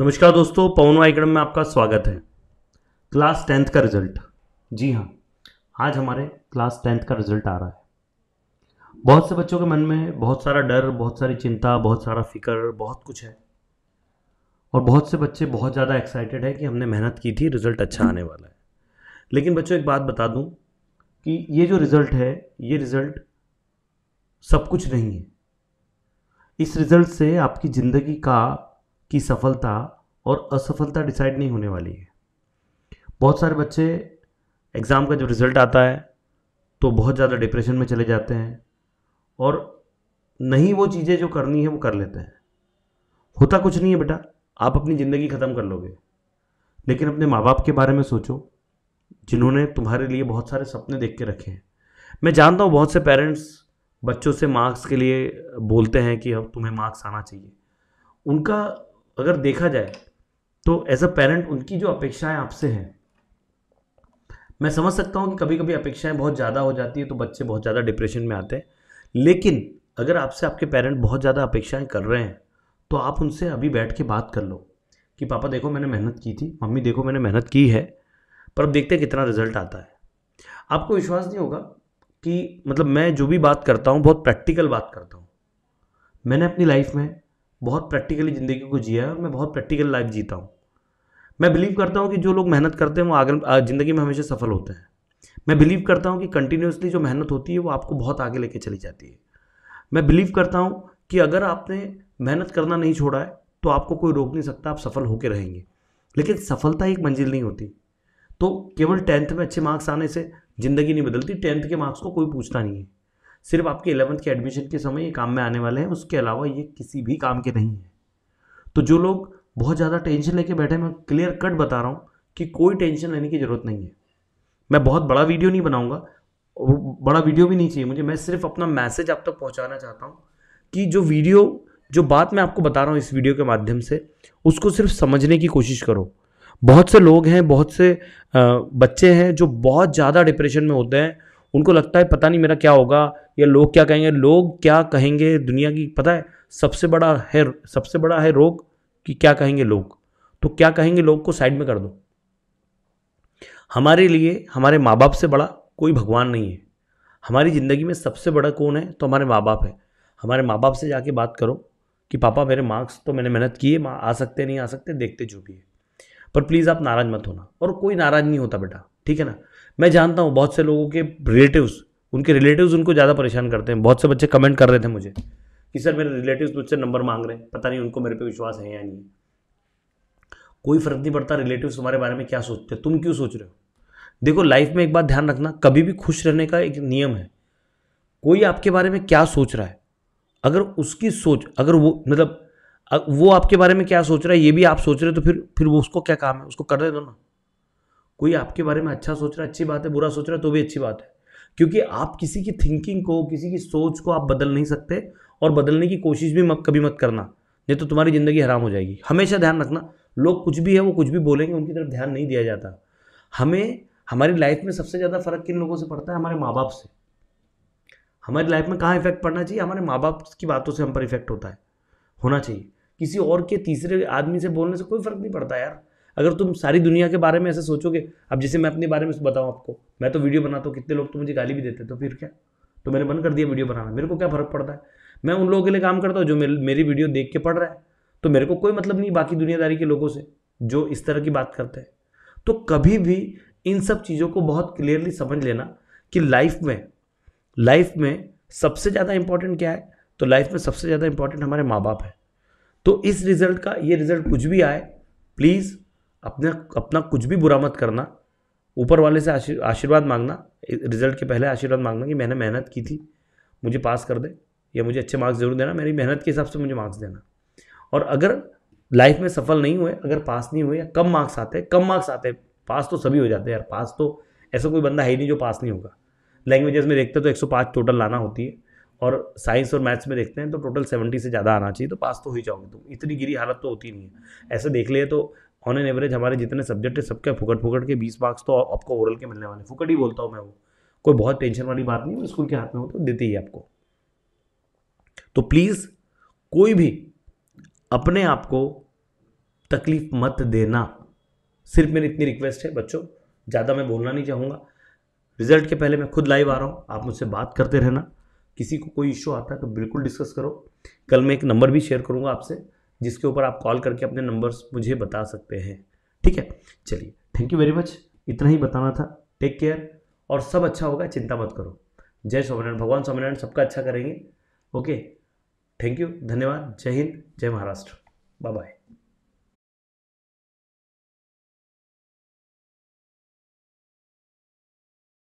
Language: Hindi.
नमस्कार दोस्तों पवन वाइक्रम में आपका स्वागत है क्लास टेंथ का रिजल्ट जी हाँ आज हमारे क्लास टेंथ का रिजल्ट आ रहा है बहुत से बच्चों के मन में बहुत सारा डर बहुत सारी चिंता बहुत सारा फिक्र बहुत कुछ है और बहुत से बच्चे बहुत ज़्यादा एक्साइटेड है कि हमने मेहनत की थी रिज़ल्ट अच्छा आने वाला है लेकिन बच्चों एक बात बता दूँ कि ये जो रिज़ल्ट है ये रिज़ल्ट सब कुछ नहीं है इस रिज़ल्ट से आपकी ज़िंदगी का की सफलता और असफलता डिसाइड नहीं होने वाली है बहुत सारे बच्चे एग्ज़ाम का जब रिज़ल्ट आता है तो बहुत ज़्यादा डिप्रेशन में चले जाते हैं और नहीं वो चीज़ें जो करनी है वो कर लेते हैं होता कुछ नहीं है बेटा आप अपनी ज़िंदगी ख़त्म कर लोगे लेकिन अपने माँ बाप के बारे में सोचो जिन्होंने तुम्हारे लिए बहुत सारे सपने देख के रखे हैं मैं जानता हूँ बहुत से पेरेंट्स बच्चों से मार्क्स के लिए बोलते हैं कि अब तुम्हें मार्क्स आना चाहिए उनका अगर देखा जाए तो एज अ पेरेंट उनकी जो अपेक्षाएं आपसे हैं मैं समझ सकता हूँ कि कभी कभी अपेक्षाएं बहुत ज़्यादा हो जाती है तो बच्चे बहुत ज़्यादा डिप्रेशन में आते हैं लेकिन अगर आपसे आपके पेरेंट बहुत ज़्यादा अपेक्षाएं कर रहे हैं तो आप उनसे अभी बैठ के बात कर लो कि पापा देखो मैंने मेहनत की थी मम्मी देखो मैंने मेहनत की है पर अब देखते हैं कितना रिजल्ट आता है आपको विश्वास नहीं होगा कि मतलब मैं जो भी बात करता हूँ बहुत प्रैक्टिकल बात करता हूँ मैंने अपनी लाइफ में बहुत प्रैक्टिकली ज़िंदगी को जिया है और मैं बहुत प्रैक्टिकल लाइफ जीता हूँ मैं बिलीव करता हूँ कि जो लोग मेहनत करते हैं वो आगे ज़िंदगी में हमेशा सफल होते हैं मैं बिलीव करता हूँ कि कंटिन्यूसली जो मेहनत होती है वो आपको बहुत आगे लेके चली जाती है मैं बिलीव करता हूँ कि अगर आपने मेहनत करना नहीं छोड़ा है तो आपको कोई रोक नहीं सकता आप सफल होकर रहेंगे लेकिन सफलता एक मंजिल नहीं होती तो केवल टेंथ में अच्छे मार्क्स आने से ज़िंदगी नहीं बदलती टेंथ के मार्क्स को कोई पूछता नहीं है सिर्फ आपके एलेवंथ के एडमिशन के समय ये काम में आने वाले हैं उसके अलावा ये किसी भी काम के नहीं है तो जो लोग बहुत ज़्यादा टेंशन लेके बैठे मैं क्लियर कट बता रहा हूँ कि कोई टेंशन लेने की ज़रूरत नहीं है मैं बहुत बड़ा वीडियो नहीं बनाऊँगा बड़ा वीडियो भी नहीं चाहिए मुझे मैं सिर्फ अपना मैसेज आप तक पहुँचाना चाहता हूँ कि जो वीडियो जो बात मैं आपको बता रहा हूँ इस वीडियो के माध्यम से उसको सिर्फ समझने की कोशिश करो बहुत से लोग हैं बहुत से बच्चे हैं जो बहुत ज़्यादा डिप्रेशन में होते हैं उनको लगता है पता नहीं मेरा क्या होगा या लोग क्या कहेंगे लोग क्या कहेंगे दुनिया की पता है सबसे बड़ा है सबसे बड़ा है रोग कि क्या कहेंगे लोग तो क्या कहेंगे लोग को साइड में कर दो हमारे लिए हमारे माँ बाप से बड़ा कोई भगवान नहीं है हमारी ज़िंदगी में सबसे बड़ा कौन है तो हमारे माँ बाप है हमारे माँ बाप से जाके बात करो कि पापा मेरे मार्क्स तो मैंने मेहनत की है आ सकते नहीं आ सकते देखते जो भी है पर प्लीज़ आप नाराज़ मत होना और कोई नाराज़ नहीं होता बेटा ठीक है ना मैं जानता हूँ बहुत से लोगों के रिलेटिव्स उनके रिलेटिव्स उनको ज़्यादा परेशान करते हैं बहुत से बच्चे कमेंट कर रहे थे मुझे कि सर मेरे रिलेटिव्स मुझसे नंबर मांग रहे हैं पता नहीं उनको मेरे पे विश्वास है या नहीं कोई फ़र्क नहीं पड़ता रिलेटिव्स तुम्हारे बारे में क्या सोचते तुम क्यों सोच रहे हो देखो लाइफ में एक बात ध्यान रखना कभी भी खुश रहने का एक नियम है कोई आपके बारे में क्या सोच रहा है अगर उसकी सोच अगर वो मतलब वो आपके बारे में क्या सोच रहा है ये भी आप सोच रहे हो तो फिर फिर वो उसको क्या काम है उसको कर दे दो ना कोई आपके बारे में अच्छा सोच रहा है अच्छी बात है बुरा सोच रहा है तो भी अच्छी बात है क्योंकि आप किसी की थिंकिंग को किसी की सोच को आप बदल नहीं सकते और बदलने की कोशिश भी मत कभी मत करना नहीं तो तुम्हारी ज़िंदगी हराम हो जाएगी हमेशा ध्यान रखना लोग कुछ भी है वो कुछ भी बोलेंगे उनकी तरफ ध्यान नहीं दिया जाता हमें हमारी लाइफ में सबसे ज़्यादा फ़र्क किन लोगों से पड़ता है हमारे माँ बाप से हमारी लाइफ में कहाँ इफेक्ट पड़ना चाहिए हमारे माँ बाप की बातों से हम पर इफेक्ट होता है होना चाहिए किसी और के तीसरे आदमी से बोलने से कोई फ़र्क नहीं पड़ता यार अगर तुम सारी दुनिया के बारे में ऐसे सोचोगे अब जैसे मैं अपने बारे में बताऊँ आपको मैं तो वीडियो बनाता हूँ कितने लोग तो मुझे गाली भी देते तो फिर क्या तो मैंने बंद कर दिया वीडियो बनाना मेरे को क्या फर्क पड़ता है मैं उन लोगों के लिए काम करता हूँ जो मेरी वीडियो देख के पढ़ रहा है तो मेरे को कोई मतलब नहीं बाकी दुनियादारी के लोगों से जो इस तरह की बात करते हैं तो कभी भी इन सब चीज़ों को बहुत क्लियरली समझ लेना कि लाइफ में लाइफ में सबसे ज़्यादा इंपॉर्टेंट क्या है तो लाइफ में सबसे ज़्यादा इंपॉर्टेंट हमारे माँ बाप है तो इस रिज़ल्ट का ये रिज़ल्ट कुछ भी आए प्लीज़ अपना अपना कुछ भी बुरा मत करना ऊपर वाले से आशीर्वाद मांगना रिजल्ट के पहले आशीर्वाद मांगना कि मैंने मेहनत की थी मुझे पास कर दे या मुझे अच्छे मार्क्स जरूर देना मेरी मेहनत के हिसाब से मुझे मार्क्स देना और अगर लाइफ में सफल नहीं हुए अगर पास नहीं हुए या कम मार्क्स आते कम मार्क्स आते पास तो सभी हो जाते हैं यार पास तो ऐसा कोई बंदा है ही नहीं जो पास नहीं होगा लैंग्वेजेस में देखते हैं तो 105 टोटल लाना होती है और साइंस और मैथ्स में देखते हैं तो टोटल 70 से ज़्यादा आना चाहिए तो पास तो हो ही जाओगे तुम इतनी गिरी हालत तो होती नहीं है ऐसे देख लिए तो ऑन एन एवरेज हमारे जितने सब्जेक्ट है सबके फुकट फुकट के बीस मार्क्स तो आपको ओरल के मिलने वाले फुकट ही बोलता हूँ मैं वो कोई बहुत टेंशन वाली बात नहीं स्कूल के हाथ में हो तो देते ही आपको तो प्लीज़ कोई भी अपने आप को तकलीफ मत देना सिर्फ मेरी इतनी रिक्वेस्ट है बच्चों ज़्यादा मैं बोलना नहीं चाहूँगा रिजल्ट के पहले मैं खुद लाइव आ रहा हूँ आप मुझसे बात करते रहना किसी को कोई इशू आता है तो बिल्कुल डिस्कस करो कल मैं एक नंबर भी शेयर करूँगा आपसे जिसके ऊपर आप कॉल करके अपने नंबर्स मुझे बता सकते हैं ठीक है चलिए थैंक यू वेरी मच इतना ही बताना था टेक केयर और सब अच्छा होगा चिंता मत करो जय स्वामीनारायण भगवान स्वामीनारायण सबका अच्छा करेंगे ओके थैंक यू धन्यवाद जय हिंद जय महाराष्ट्र बाय बाय